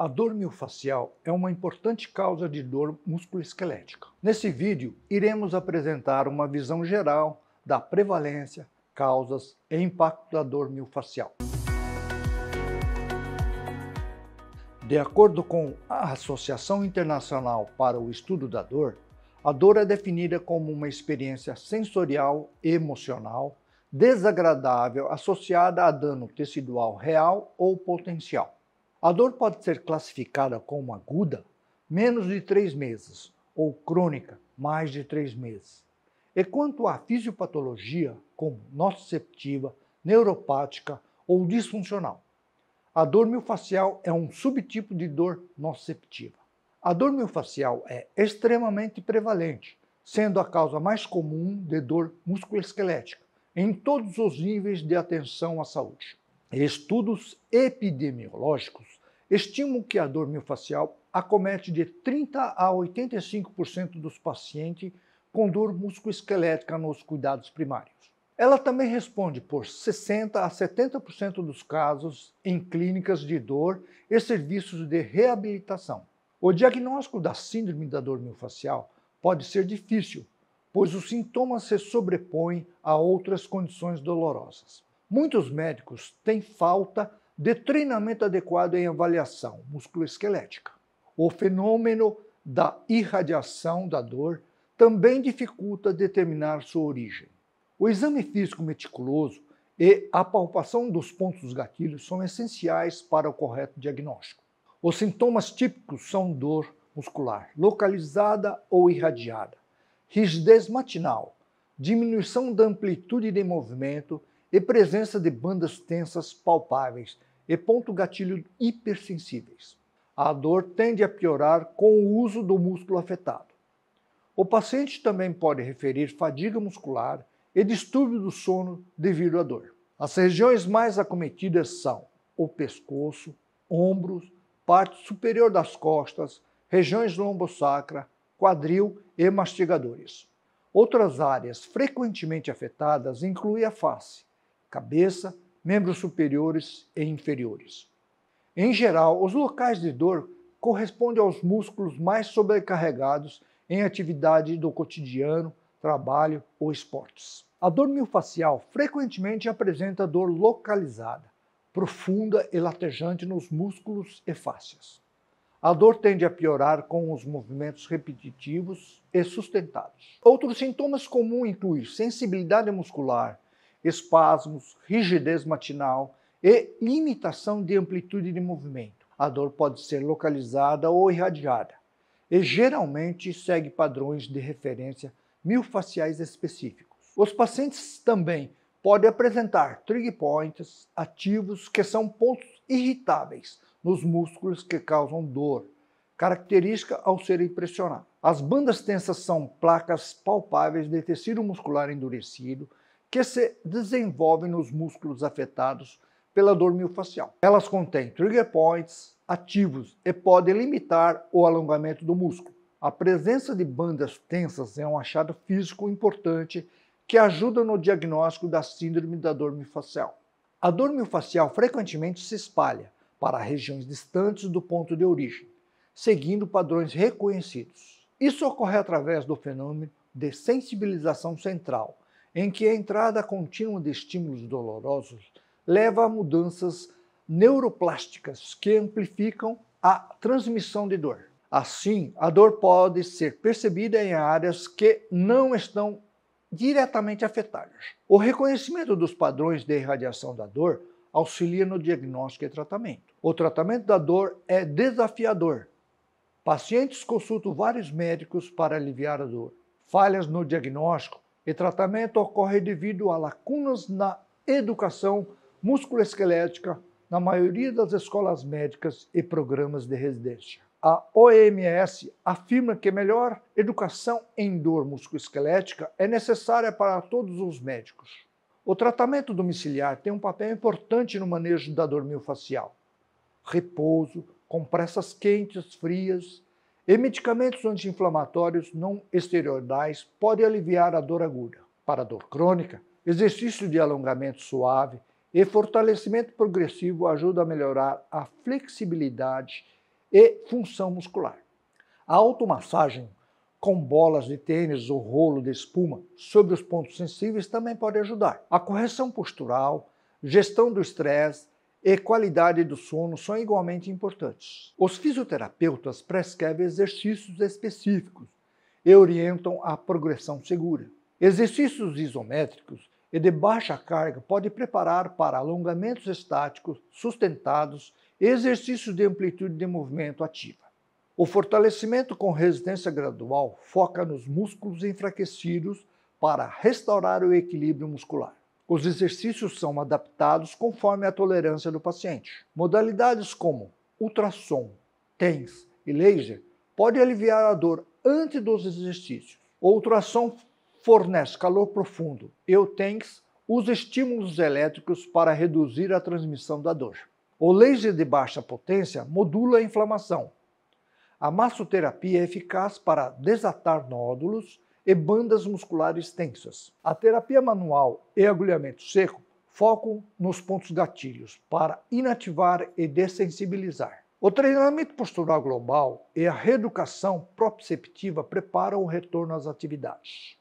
A dor miofascial é uma importante causa de dor musculoesquelética. Nesse vídeo, iremos apresentar uma visão geral da prevalência, causas e impacto da dor miofascial. De acordo com a Associação Internacional para o Estudo da Dor, a dor é definida como uma experiência sensorial e emocional desagradável associada a dano tecidual real ou potencial. A dor pode ser classificada como aguda, menos de três meses, ou crônica, mais de três meses. E quanto à fisiopatologia, como nociceptiva, neuropática ou disfuncional, a dor miofascial é um subtipo de dor nociceptiva. A dor miofascial é extremamente prevalente, sendo a causa mais comum de dor musculoesquelética em todos os níveis de atenção à saúde. Estudos epidemiológicos Estimo que a dor miofascial acomete de 30 a 85% dos pacientes com dor musculoesquelética nos cuidados primários. Ela também responde por 60 a 70% dos casos em clínicas de dor e serviços de reabilitação. O diagnóstico da síndrome da dor miofascial pode ser difícil, pois os sintomas se sobrepõem a outras condições dolorosas. Muitos médicos têm falta de treinamento adequado em avaliação musculoesquelética. O fenômeno da irradiação da dor também dificulta determinar sua origem. O exame físico meticuloso e a palpação dos pontos dos gatilhos são essenciais para o correto diagnóstico. Os sintomas típicos são dor muscular, localizada ou irradiada, rigidez matinal, diminuição da amplitude de movimento e presença de bandas tensas palpáveis e ponto gatilho hipersensíveis. A dor tende a piorar com o uso do músculo afetado. O paciente também pode referir fadiga muscular e distúrbio do sono devido à dor. As regiões mais acometidas são o pescoço, ombros, parte superior das costas, regiões lombosacra, quadril e mastigadores. Outras áreas frequentemente afetadas incluem a face, cabeça, membros superiores e inferiores. Em geral, os locais de dor correspondem aos músculos mais sobrecarregados em atividade do cotidiano, trabalho ou esportes. A dor miofascial frequentemente apresenta dor localizada, profunda e latejante nos músculos e fáscias. A dor tende a piorar com os movimentos repetitivos e sustentados. Outros sintomas comuns incluem sensibilidade muscular, espasmos, rigidez matinal e limitação de amplitude de movimento. A dor pode ser localizada ou irradiada e geralmente segue padrões de referência miofaciais específicos. Os pacientes também podem apresentar trigger points ativos, que são pontos irritáveis nos músculos que causam dor, característica ao ser pressionados. As bandas tensas são placas palpáveis de tecido muscular endurecido que se desenvolvem nos músculos afetados pela dor miofascial. Elas contêm trigger points ativos e podem limitar o alongamento do músculo. A presença de bandas tensas é um achado físico importante que ajuda no diagnóstico da síndrome da dor miofascial. A dor miofascial frequentemente se espalha para regiões distantes do ponto de origem, seguindo padrões reconhecidos. Isso ocorre através do fenômeno de sensibilização central, em que a entrada contínua de estímulos dolorosos leva a mudanças neuroplásticas que amplificam a transmissão de dor. Assim, a dor pode ser percebida em áreas que não estão diretamente afetadas. O reconhecimento dos padrões de irradiação da dor auxilia no diagnóstico e tratamento. O tratamento da dor é desafiador. Pacientes consultam vários médicos para aliviar a dor. Falhas no diagnóstico e tratamento ocorre devido a lacunas na educação musculoesquelética na maioria das escolas médicas e programas de residência. A OMS afirma que melhor educação em dor musculoesquelética é necessária para todos os médicos. O tratamento domiciliar tem um papel importante no manejo da dor miofascial. Repouso, compressas quentes, frias, e medicamentos anti-inflamatórios não esteroidais podem aliviar a dor aguda. Para a dor crônica, exercício de alongamento suave e fortalecimento progressivo ajuda a melhorar a flexibilidade e função muscular. A automassagem com bolas de tênis ou rolo de espuma sobre os pontos sensíveis também pode ajudar. A correção postural, gestão do estresse e qualidade do sono são igualmente importantes. Os fisioterapeutas prescrevem exercícios específicos e orientam a progressão segura. Exercícios isométricos e de baixa carga podem preparar para alongamentos estáticos sustentados e exercícios de amplitude de movimento ativa. O fortalecimento com resistência gradual foca nos músculos enfraquecidos para restaurar o equilíbrio muscular. Os exercícios são adaptados conforme a tolerância do paciente. Modalidades como ultrassom, TENS e laser podem aliviar a dor antes dos exercícios. O ultrassom fornece calor profundo e o TENS usa estímulos elétricos para reduzir a transmissão da dor. O laser de baixa potência modula a inflamação. A massoterapia é eficaz para desatar nódulos e bandas musculares tensas. A terapia manual e agulhamento seco focam nos pontos gatilhos para inativar e dessensibilizar. O treinamento postural global e a reeducação proprioceptiva preparam o retorno às atividades.